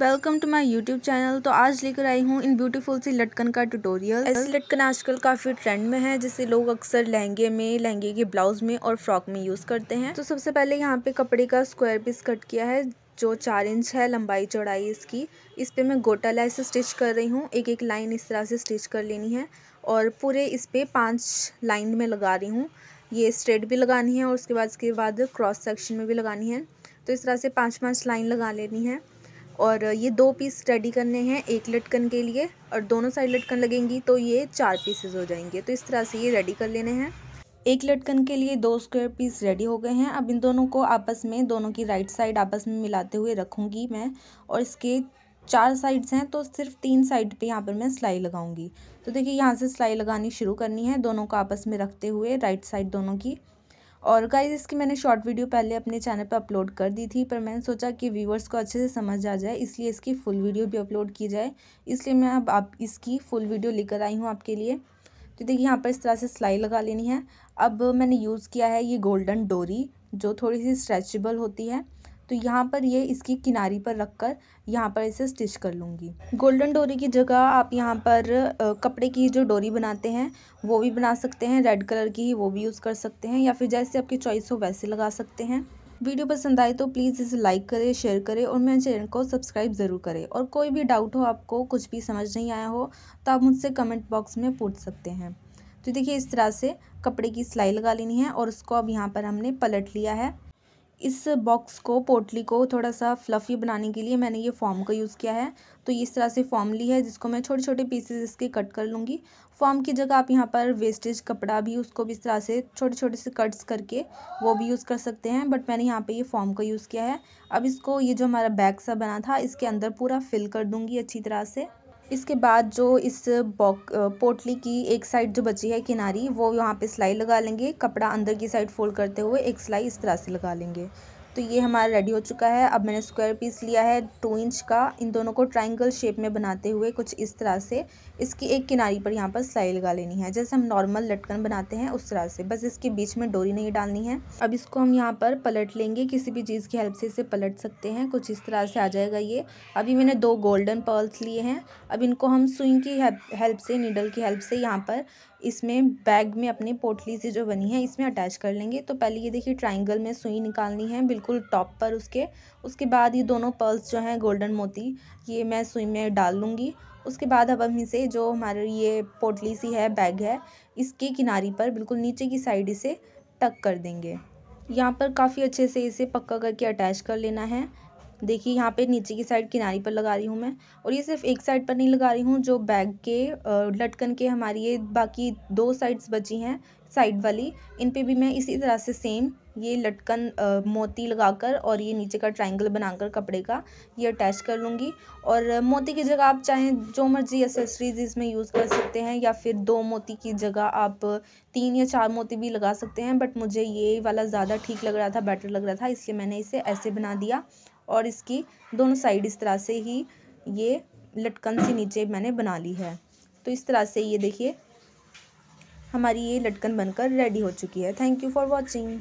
welcome to my YouTube channel तो आज लेकर आई हूँ इन ब्यूटीफुल सी लटकन का ट्यूटोरियल ऐसी लटकन आजकल काफ़ी ट्रेंड में है जिसे लोग अक्सर लहंगे में लहंगे के ब्लाउज में और फ्रॉक में यूज़ करते हैं तो सबसे पहले यहाँ पे कपड़े का स्क्वायर पीस कट किया है जो चार इंच है लंबाई चौड़ाई इसकी इस पर मैं गोटा लाइस स्टिच कर रही हूँ एक एक लाइन इस तरह से स्टिच कर लेनी है और पूरे इस पर पाँच लाइन में लगा रही हूँ ये स्ट्रेट भी लगानी है और उसके बाद इसके बाद क्रॉस सेक्शन में भी लगानी है तो इस तरह से पाँच पाँच लाइन लगा लेनी है और ये दो पीस रेडी करने हैं एक लटकन के लिए और दोनों साइड लटकन लगेंगी तो ये चार पीसेज हो जाएंगे तो इस तरह से ये रेडी कर लेने हैं एक लटकन के लिए दो स्क्वायर पीस रेडी हो गए हैं अब इन दोनों को आपस में दोनों की राइट साइड आपस में मिलाते हुए रखूँगी मैं और इसके चार साइड्स हैं तो सिर्फ तीन साइड पे यहाँ पर मैं सिलाई लगाऊंगी तो देखिए यहाँ से सिलाई लगानी शुरू करनी है दोनों को आपस में रखते हुए राइट साइड दोनों की और गाइज इसकी मैंने शॉर्ट वीडियो पहले अपने चैनल पर अपलोड कर दी थी पर मैंने सोचा कि व्यूवर्स को अच्छे से समझ आ जाए इसलिए इसकी फुल वीडियो भी अपलोड की जाए इसलिए मैं अब आप इसकी फुल वीडियो लेकर आई हूँ आपके लिए तो देखिए यहाँ पर इस तरह से सिलाई लगा लेनी है अब मैंने यूज़ किया है ये गोल्डन डोरी जो थोड़ी सी स्ट्रेचेबल होती है तो यहाँ पर ये इसकी किनारी पर रख कर यहाँ पर इसे स्टिच कर लूँगी गोल्डन डोरी की जगह आप यहाँ पर कपड़े की जो डोरी बनाते हैं वो भी बना सकते हैं रेड कलर की ही वो भी यूज़ कर सकते हैं या फिर जैसे आपकी चॉइस हो वैसे लगा सकते हैं वीडियो पसंद आए तो प्लीज़ इसे लाइक करें शेयर करें और मेरे चैनल को सब्सक्राइब ज़रूर करें और कोई भी डाउट हो आपको कुछ भी समझ नहीं आया हो तो आप मुझसे कमेंट बॉक्स में पूछ सकते हैं तो देखिए इस तरह से कपड़े की सिलाई लगा लेनी है और उसको अब यहाँ पर हमने पलट लिया है इस बॉक्स को पोटली को थोड़ा सा फ्लफ़ी बनाने के लिए मैंने ये फॉर्म का यूज़ किया है तो इस तरह से फॉर्म ली है जिसको मैं छोटे छोटे पीसेस इसके कट कर लूँगी फॉर्म की जगह आप यहाँ पर वेस्टेज कपड़ा भी उसको भी इस तरह से छोटे छोटे से कट्स करके वो भी यूज़ कर सकते हैं बट मैंने यहाँ पर ये फॉर्म का यूज़ किया है अब इसको ये जो हमारा बैग सा बना था इसके अंदर पूरा फिल कर दूँगी अच्छी तरह से इसके बाद जो इस बॉक पोटली की एक साइड जो बची है किनारी वो यहाँ पे सिलाई लगा लेंगे कपड़ा अंदर की साइड फोल्ड करते हुए एक सिलाई इस तरह से लगा लेंगे तो ये हमारा रेडी हो चुका है अब मैंने स्क्वायर पीस लिया है टू इंच का इन दोनों को ट्राइंगल शेप में बनाते हुए कुछ इस तरह से इसकी एक किनारी पर यहाँ पर सिलाई लगा लेनी है जैसे हम नॉर्मल लटकन बनाते हैं उस तरह से बस इसके बीच में डोरी नहीं डालनी है अब इसको हम यहाँ पर पलट लेंगे किसी भी चीज़ की हेल्प से इसे पलट सकते हैं कुछ इस तरह से आ जाएगा ये अभी मैंने दो गोल्डन पर्ल्स लिए हैं अब इनको हम स्विंग की हेल्प से नीडल की हेल्प से यहाँ पर इसमें बैग में अपने पोटली से जो बनी है इसमें अटैच कर लेंगे तो पहले ये देखिए ट्राइंगल में सुई निकालनी है बिल्कुल टॉप पर उसके उसके बाद ये दोनों पर्ल्स जो हैं गोल्डन मोती ये मैं सुई में डाल लूँगी उसके बाद अब हम इसे जो हमारे ये पोटली सी है बैग है इसके किनारी पर बिल्कुल नीचे की साइड इसे टक कर देंगे यहाँ पर काफ़ी अच्छे से इसे पक्का करके अटैच कर लेना है देखिए यहाँ पे नीचे की साइड किनारी पर लगा रही हूँ मैं और ये सिर्फ एक साइड पर नहीं लगा रही हूँ जो बैग के लटकन के हमारी ये बाकी दो साइड्स बची हैं साइड वाली इन पे भी मैं इसी तरह से सेम ये लटकन मोती लगाकर और ये नीचे का ट्रायंगल बनाकर कपड़े का ये अटैच कर लूँगी और मोती की जगह आप चाहें जो मर्जी एसेसरीज इसमें यूज़ कर सकते हैं या फिर दो मोती की जगह आप तीन या चार मोती भी लगा सकते हैं बट मुझे ये वाला ज़्यादा ठीक लग रहा था बेटर लग रहा था इसलिए मैंने इसे ऐसे बना दिया और इसकी दोनों साइड इस तरह से ही ये लटकन से नीचे मैंने बना ली है तो इस तरह से ये देखिए हमारी ये लटकन बनकर रेडी हो चुकी है थैंक यू फॉर वॉचिंग